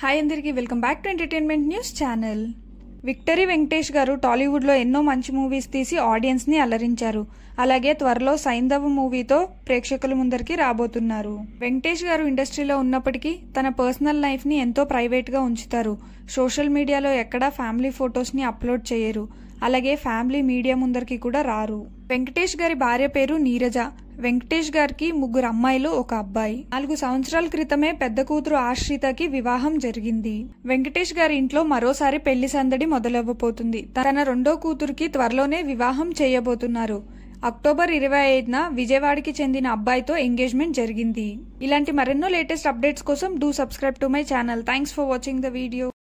hi అందరికీ welcome back to entertainment news channel victory Venkatesh గారు టాలీవుడ్లో ఎన్నో మంచి మూవీస్ తీసి ఆడియన్స్ని అలరించారు అలాగే త్వరలో సైంధవ మూవీతో ప్రేక్షకుల ముందరికి రాబోతున్నారు వెంకటేష్ గారు ఇండస్ట్రీలో ఉన్నప్పటికీ తన పర్సనల్ లైఫ్ని ఎంతో ప్రైవేట్గా ఉంచుతారు సోషల్ మీడియాలో ఎక్కడా ఫ్యామిలీ ఫొటోస్ని అప్లోడ్ చేయరు అలాగే ఫ్యామిలీ మీడియా ముందరికి కూడా రారు వెంకటేష్ గారి భార్య పేరు నీరజ వెంకటేష్ గారికి ముగ్గురు అమ్మాయిలు ఒక అబ్బాయి నాలుగు సంవత్సరాల క్రితమే పెద్ద కూతురు ఆశ్రితకి వివాహం జరిగింది వెంకటేష్ గారి ఇంట్లో మరోసారి పెళ్లి సందడి మొదలవ్వబోతుంది తన రెండో కూతురికి త్వరలోనే వివాహం చేయబోతున్నారు అక్టోబర్ ఇరవై ఐదున విజయవాడకి చెందిన అబ్బాయితో ఎంగేజ్మెంట్ జరిగింది ఇలాంటి మరెన్నో లేటెస్ట్ అప్డేట్స్ కోసం do subscribe to my channel thanks for watching the video